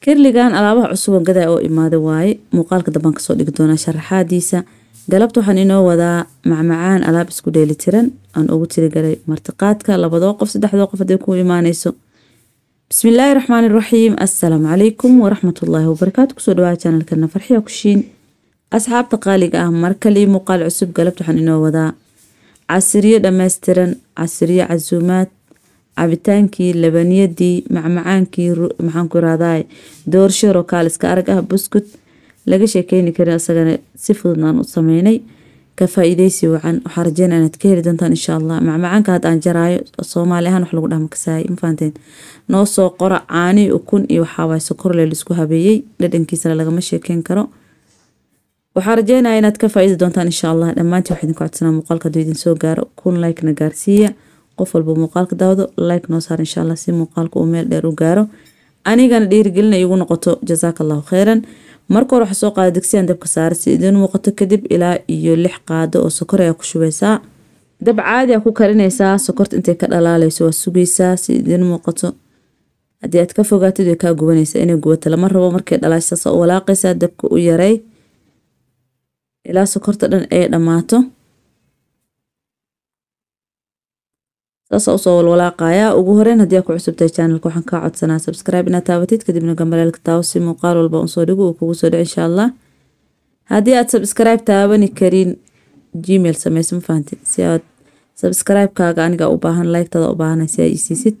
kerligan alaabaha cusuban gadaa oo imaada waaye muuqaalka dambaan kasoo dhigi doonaa sharaxaadiisa galabta waxaan inoo wadaa macmacaan alaab isku dheelitiran tiran aan ugu tirigalay martiqaadka labadoo qof saddexdoo qof haday ku imaaneyso bismillaahi raxmaan iraxiim assalaamu calaykum waraxmatullaahi wabarakaatu kusoo dhawaada janalkana farxiya kushiin asxaabta qaaliga ah markali muuqaal cusub galabta waxaan inoo wadaa casiriyo dhammaystiran casiriyo casuumaad cabitaankii labaniyadii macmacaankii maxaanku irahday doorsho rokaaliska arag ah buskut laga sheekeyni karin asagana si fududnaan u sameynay ka faa-iideysi wacan waxaa rajeyn inaad ka heli doontaan insha allah macmacaanka hadd jaraayo soomaali ahaan wax lagu dhaha makasaay mafahanteen noo soo qora caani ukun iyo waxaawaay sokorle laisku habeeyey dhadhankiisana lagama sheekeyn karo waxaa rajeynaya inaad ka faa doontaan insha allah dhammaantii wax idin codsanaa muuqaalka hadduu idin soo gaaro kun like gaarsiiya qof walba muuqaalka daawado like noo saar insha si muuqaalka uu meel dheer u gaaro anigana dhiirigelinay igu noqoto jasaaka allahu marka hore waxaa soo qaada digsiyaan dabka saara si idiin muuqato kadib ilaa iyo lix qaado oo sokor ayaa ku shubaysaa dab caadi aa ku karinaysaa sokorta intay ka dhalaaleyso waa sugaysaa si idiin muuqato haddii aad ka fogaatid way kaa gubanaysaa inay gubato lama rabo markay dhalaashasaas u walaaqaysaa dabka u yaray ilaa sokorta dhan ay dhammaato saasa usoo walwalaaqaya ugu horeen haddii aa ku cusubtahay janalka waxaan kaa codsanaa sabscribe inaad taabatid kadibna gambalaalka taawo si muuqaal walba unsoo dhigo uu kugu soo dhici insha allah haddii aad sabscribe taabani karin gmail sameysa ma fahantin si aad sabscribe aniga u baahan laygtada u baahanay si ay isiisid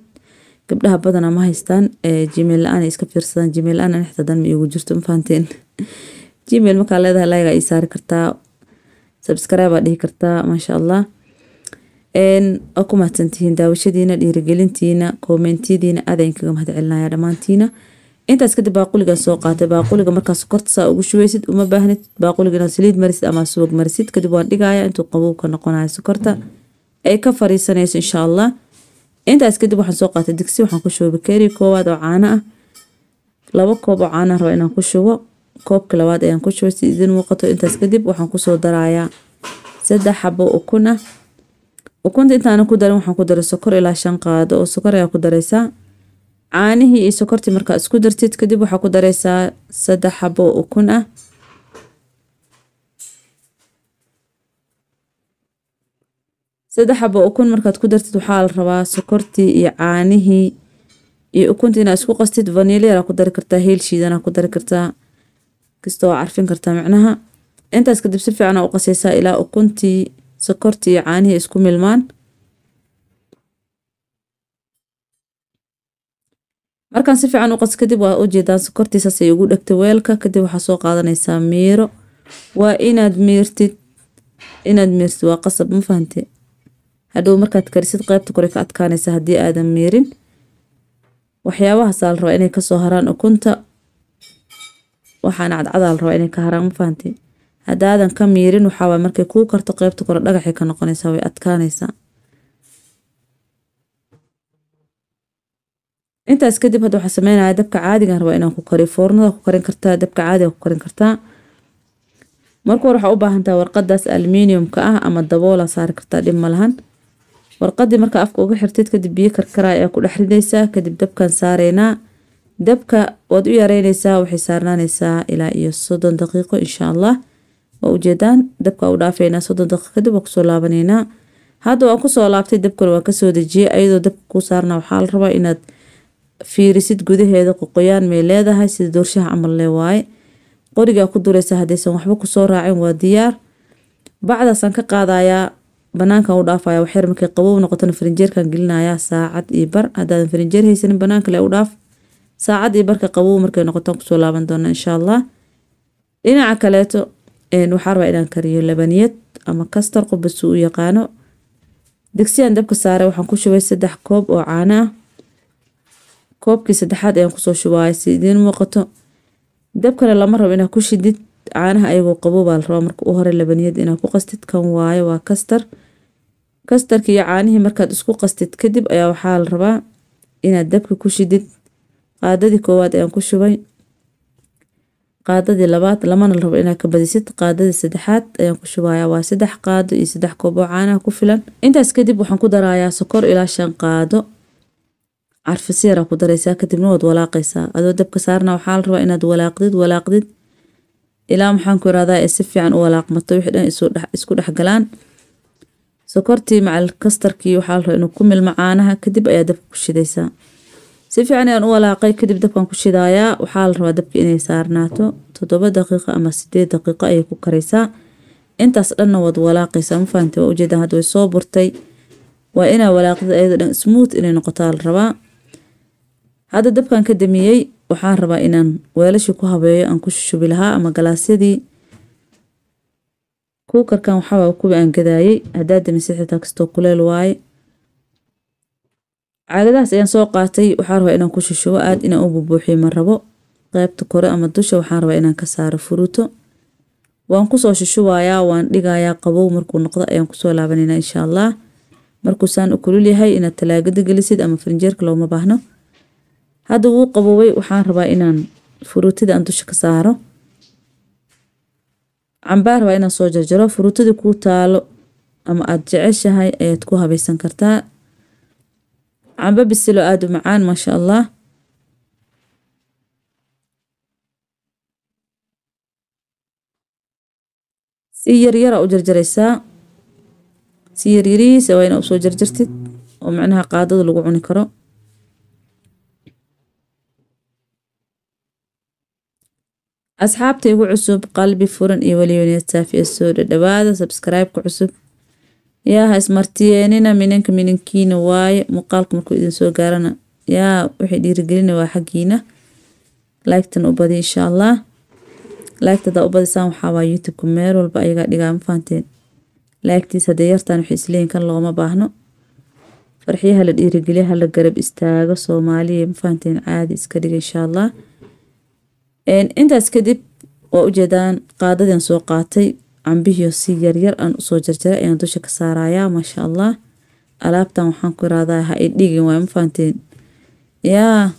gabdhaha badana ma haystaan gmail la-aan ay iska fiirsadaan gmail la-aan ani ma iigu jirto ma fahanteen gmail markaa leedahay layga ay saari kartaa subscribe aa dhihi kartaa maasha allah waa ku mahadsantihiin daawashadiina dhiirigelintiina koomentidiina aada inkaga dhammaantiina intaas kadib baaquligaa soo qaatay baaquliga markaas kortasaa ugu shubaysid uma baahnid baaquliga saliid marisid ama subag marisid kadib waan dhigaya intuu qabuubka noqonayo sokorta ay ka fariisanayso insha allah intaas kadib waxaan soo qaatay digsi waxaan ku shubay bakeeri koowaad oo caano ah laba koob oo caana raba inaan ku shubo koobka labaad ayaan ku shubay si idin muuqato intaas kadib waxaan kusoo darayaa saddex xabo ukun ah ukunta intaana ku darin waxaan ku daray sokor ilaa shan qaado oo sokor ayaa ku daraysaa caanihii iyo sokortii markaa isku dartid kadib waxaa ku dareysaa saddex xabo oo ukun ah saddex xabo ukun markaad ku dartid waxaa la rabaa sokortii iyo caanihii iyo ukunta inaad isku qastid vanilyaraa ku dari kartaa heel shiidanaa ku dari kartaa kastoo carfin kartaa micnaha intaas kadib si fiicanaa u qaseysaa ilaa ukuntii sokorti iyo caanihi isku milmaan markaan si fiican u qas kadib waa u jeedaa sokortiisa say ugu dhegta weelka kadib waxaa soo qaadanaysaa miiro waa inaad miirtid inaad miirtid waa qasab ma fahante hadhow markaad karisid qaybta kore ka adkaanaysa haddii aadan miirin waxyaabahaasa la rabaa inay kasoo haraan ukunta waxaana cadcadaa la rabaa inay ka haraan ma fahante hadaadan ka miirin waxaawaa markay kuu karto qeybta kore dhagaxay ka noqonaysaa way adkaanaysaa intaas kadib hadda waxaa sameynaya dabka caadigan rabaa ah, inaan ku kariyo foornada ku karin kartaa dabka caadiga ku karin kartaa marka hore waxaa u baahantaa warqadaas aluminiumka ah ama daboolaa saari kartaa dhib malahan warqadii markaa afka uga xirtid kadib biyo karkaraa ayaa ku dhex ridaysaa kadib dabkan saareynaa dabka waad u yareynaysaa waxay saarnaanaysaa ilaa iyo soddon daqiiqo insha allah waa ujeedaan dabka u dhaafeynaa soddon daqiiq kadib waa kusoo laabaneynaa hadda waan kusoo laabtay dabkana waan kasoo dejiyay ayadoo dabka ku saarna waxaa la rabaa inaad fiirisid gudaheeda qoqoyaan may leedahay sida doorshaha camal le waaye qorigaa ku dureysa haddaysan waxba kusoo raacin waa diyaar bacdaasaan ka qaadayaa banaankan u dhaafaya waxyar markay qabow noqotona farinjeerkan gelinayaa saacad iyo bar haddaadan farinjeer haysanin banaan kale u dhaaf saacad iyo barka qabow markay noqotaan kusoo laaban doona insha allah dhinaca kaleeto waxaa rabaa inaan kariyo labaniyad ama kastar qubas u yaqaano digsiyan dabka saare waxaan ku shubay saddex koob oo caano ah koobkii saddexaad ayaan kusoo shubaaya si idiin muuqato dabkana lama rabo inaa ku shidid caanaha ayagoo qabo baa la rabaa marka u hore labaniyad inaa ku qastid kan waayo waa kastar kastarkii iyo caanihii markaad isku qastid kadib ayaa waxaa la rabaa inaad dabka ku shidid qaadadii koowaad ayaan ku shubay qaadadii labaad lamana rabo inaad ka badisid qaadadii saddexaad ayaan ku shubayaa waa saddex qaado iyo saddex koob oo caanaha ku filan intaas kadib waxaan ku darayaa sokor ilaa shan qaado carfisiyara ku daraysaa kadibna waad walaaqaysaa adoo dabka saarna waxaa la rabaa inaad walaaqdid walaaqdid ilaa maxaanku irahdaa ay si fiican u walaaqmato wixii dhan isku dhex sokortii macal kastarkii waxaa la rabaa inuu ku milma caanaha kadib ayaa dabka ku shidaysaa si fiican ayaan u walaaqay kadib dabkan ku shidaayaa waxaa la rabaa dabka inay saarnaato toddoba daqiiqo ama sideed daqiiqo ayay ku karaysaa intaas dhanna waad walaaqaysaa ma fahamtay waa ujeedaan hadda way soo burtay waa inaa walaaqdid ayadoo dhan smooth inay noqotaa la rabaa hadda dabkan ka damiyey waxaan rabaa inaan weelashii ku habeeyo aan ku shushubi lahaa ama galaasyadii kuukarkan waxawaa kuwa aan gadaayey haddaa damisay xitaa kastoo kuleel waaye caagadahaas ayaan soo qaatay waxaan rabaa inaan ku shishubo aada inaan u bubuuxiyo ma rabo qaybta kore ama dusha waxaan rabaa inaan ka saaro furuuto waan kusoo shishubayaa waan dhigayaa qabow markuu noqdo ayaan kusoo laabanayna insha allah markuu saan u kulul yahay inaad talaagada gelisid ama farinjeerka looma baahno hadda wuu qaboobay waxaan rabaa inaan furuutida aan dusha ka saaro cambaan rabaa inaan soo jarjaro furuutadii kuu taalo ama aada jeceshahay ayaad ku habaysan kartaa canba bisilo aad u macaan maasha allah si yaryara u jarjaraysaa si yaryarihiisa waa ina usoo jarjartid oo macnaha qaadada lagu cuni karo asxaabta igu cusub qalbi furan iyo weliyoneed saafiya soo dhadhawaada sabskraibeka cusub yaa ismartiyeenina minanka minankiina waaye muuqaalka markuu idinsoo soo gaarana yaa waxay dhiirigelina waa xaggiina lagtan ubadi insha allah laagtada ubadisaan waxaawaa youtubeka meel walba ayagaa dhigaa ma fahanteen laagtiis hadee yartaan waxay isleeyiin kan looma baahno farxiyaha la dhiirigeliya hala garab istaago soomaaliya ma fahanteen caadi iska dhiga insha allah intaas kadib waa ujeedaan qaadadian soo qaatay cambihiyo si yaryar aan usoo jarjaray ayaan dusha ka saaraayaa maasha allah alaabtan waxaan ku iraadaa ha idhigin waaye mafahanteen yaa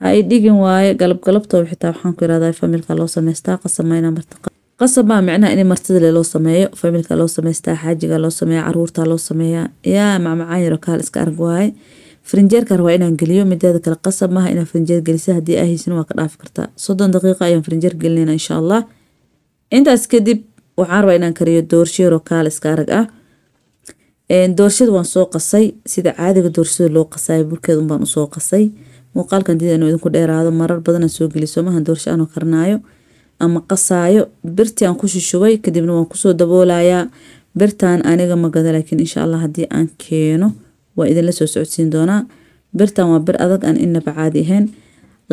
ha idhigin waaye galab xitaa waxaan ku iraadaa familka loo samaystaa qasamayna marta qasab baa micnaha in martidale loo sameeyo familka loo sameystaa xaajiga loo sameeya caruurta loo sameeyaa yaa macmacaan yaro kaal iska arag waaye frinjeerkan waa inaan geliyo mideeda kale qasab maaha inaa frinjeer gelisa haddii aa waa ka dhaafi kartaa soddon daqiiqa ayaan frinjeer gelinayna insha allah intaas kadib waxaan rabaa inaan kariyo doorsho yaroo kaaliska arag ah doorshada waan soo qasay sida caadiga doorshada loo qasaay burkeed unbaan usoo qasay muuqaalkan did idinku dheeraado marar badanaan soo geliy soomahan doorsho aanoo karinaayo ama qasaayo birti aan ku shishubay kadibna waan kusoo daboolayaa birtan aniga magada laakiin insha allah haddii aan keeno waa idinla soo socodsiin doonaa birtan waa bir adag aan innaba caadi ahayn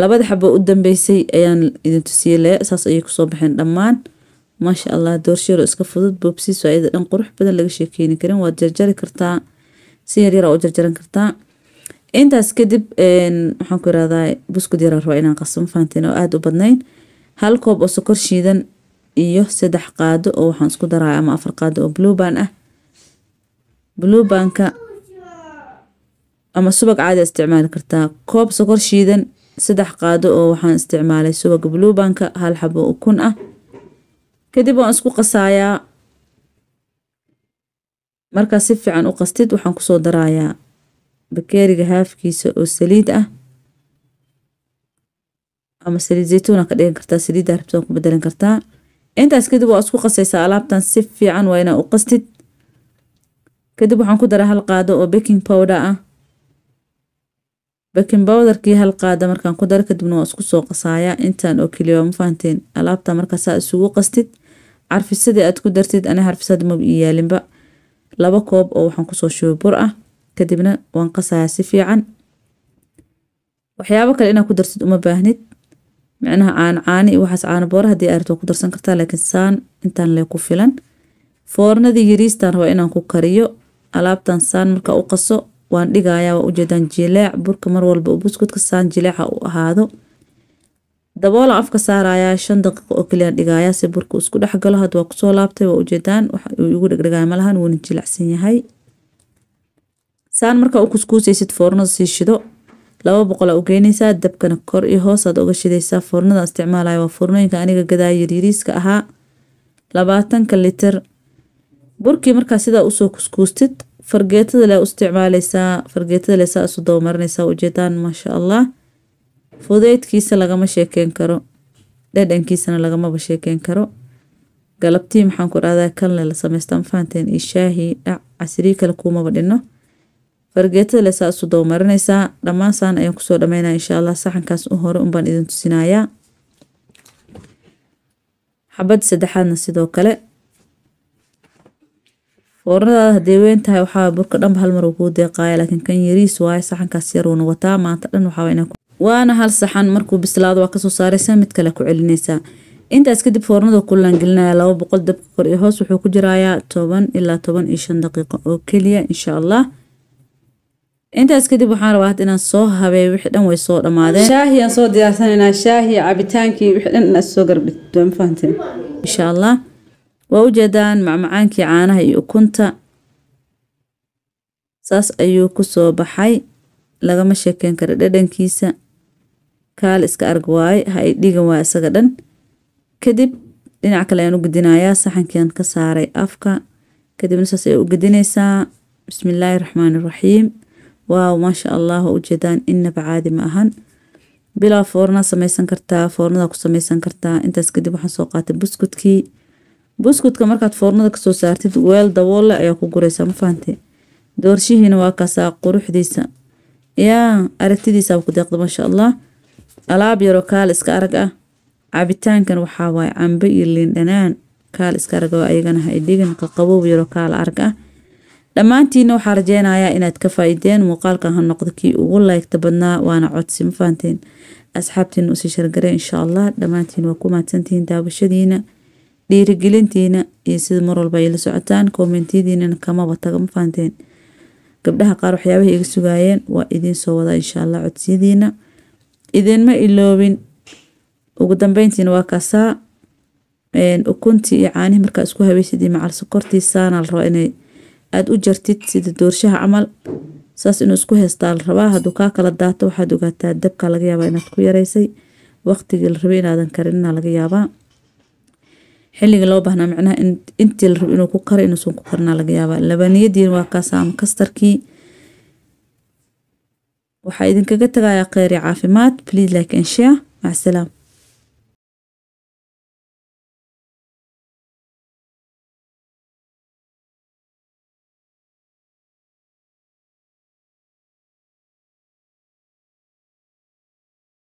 labada xabo u dambeysay ayaan idintusiyey le saas ayay kusoo baxeen dhammaan maasha allah doorshiyaro iska fudud boobsiiso ayada dhan qurux badan laga sheekeeni karin waad jarjari kartaa si yaryaraa u jarjaran kartaa intaas kadib waxaan ku irahdaa buskud yaraa rabaa inaan qasbo mafahanteen oo aada u badnayn hal koob oo sokor shiidan iyo saddex qaado oo waxaan isku daraa ama afar qaado oo bluban ah blubanka ama subag caadi isticmaali kartaa koob sokor shiidan saddex qaado oo waxaan isticmaalay subaga blubanka hal xabo ukun ah kadib waan isku qasaayaa markaa si fiican u qastid waxaan kusoo daraayaa bakeeriga haafkiisa oo saliid ah ama saliid zaytuuna ka dhigan kartaa saliidda rabtaan ku bedelan kartaa intaas kadib waa isku qasaysaa alaabtan si fiican waa inaa u qastid kadib waxaan ku daraa hal qaado oo baking powder ah baking bowdarkii hal qaada markaan ku dara kadibna waa isku soo qasaayaa intaan oo keliya ma fahanteen alaabta markaasaa isugu qastid carfisadii aad ku dartid ani xarfisada maba ii yaalinba laba koob oo waxaan kusoo shubay bur ah kadibna waan qasayaa si fiican waxyaabo kale inaad ku dartid uma baahnid micnaha caano caani waxaas caano boora ah haddii aad ku darsan kartaa laakiin saan intaan lee ku filan foornadii yariistaan rabaa inaan ku kariyo alaabtan saan markaa u qaso waan dhigayaa waa ujeedaan jileec burka marwalba buskudka saan jileeca u ahaado daboola afka saarayaa shan daqiiqo oo kaliyaan dhigayaa si burka isku dhexgalo had waa kusoo laabtay waa ujeedaan wax uu igu dhegdhegaay malahan wuuna jilecsan yahay saan markaa u kuskuusaysid foornada sii shido laba boqol u geynaysaa dabkana kor iyo hoos aad uga shidaysaa foornada isticmaalaya waa foornooyinka aniga gadaaya yaryariiska ahaa labaatanka liter burkii markaa sidaa usoo kuskuustid fargeetada laa u isticmaaleysaa fargeetada lesaa isu dabamarinaysaa ujeedaan maasha allah fudeydkiisa lagama sheekeyn karo dhadhankiisana lagamaba sheekeyn karo galabtii maxaan ku dhahdaa kanle la samaysta mafahanteen iyo shaahi dhac casirii kale kuumaba dhinno fargeetada lesaa isu dabamarinaysaa dhammaan saan ayaan kusoo dhameynaya insha allah saxankaas u hore unbaan idin tusinayaa xabad saddexaadna sidoo kale foornada haday weyn tahay waxaa burka dhanba hal mar uu kuu deeqaaya laakiin kan yariis waayo saxankaas yar uuna wataa maanta dhan waxaa inaan waana hal saxan markuu bislaado waa kasoo saaraysaa mid kale ku celinaysaa intaas kadib foornada kulangelinaya laba boqol dabka kor iyo hoos wuxuu ku jirayaa toban ilaa toban iyo shan daqiiqo oo keliya insha allah intaas kadib waxaan rabaa had inaan soo habeey wixii dhan way soo dhamaadeen shaahiyaan soo diyaarsanaynaa shaahiya cabitaankii wixii dhan inaad soo garbid waa insha allah waa u jeedaan macmacaankii caanaha iyo ukunta saas ayuu ku soo baxay lagama sheekeen kara dhadhankiisa kaal iska arg waaye ha ay dhigan waay isaga dhan kadib dhinac kale ayaan u gedinayaa saxankian ka saaray afka kadibna saas ayaa u gedinaysaa bismillaahi raxmaani raxiim waaw maasha allah waa ujeedaan inaba caadi ma ahan bilow foornaa samaysan kartaa foornadaa ku samaysan kartaa intaas kadib waxaan soo qaatay buskudkii buskudka markaad foornada kasoo saartid weel daboole ayaa ku guraysaa ma fahante doorshihiina waa kaasaa quruxdiisa yaa aragtidiisaaba ku deeqda maasha allah alaab yaroo kaal iska arag ah cabitaankan waxaa waaye cambe iyo liin dhanaan kaal iska arag oo ayagana ha idhigin qaqaboob yaroo kaal arag ah dhammaantiina waxaa rajeynayaa inaad ka faa'iideen muuqaalkan ha noqdo kii ugu laygta badnaa waana codsi ma fahanteen asxaabtiina usii shargareen insha allah dhammaantiin waa ku mahadsantihiin daawashadiina dhiirigelintiina iyo sida marwalba ay la socotaan koomentiyadiinana kamaba taga ma fahanteen gabdhaha qaar waxyaabaha iga sugaayeen waa idiin soo wadaa insha allah codsiyadiina idinma iloobin ugu dambeyntiina waa kaasaa ukuntii iyo caanihi markaa isku haweysid iyo macal sokortii saana la rabaa inay aada u jartid sida doorshaha camal saas inuu isku heystaa la rabaa hadduu kaa kala daato waxaad ogaataa dabka laga yaabaa inaad ku yaraysay waqtigii la rabay inaadan karinin laga yaabaa xiliga loo baahnaa micnaha intii la rabo inuu ku karo inuusan ku karnaa laga yaabaa labaniyadiin waa kaasa ama kastarkii waxaa idinkaga tagayaa kheyri caafimaad please like and share macsalaam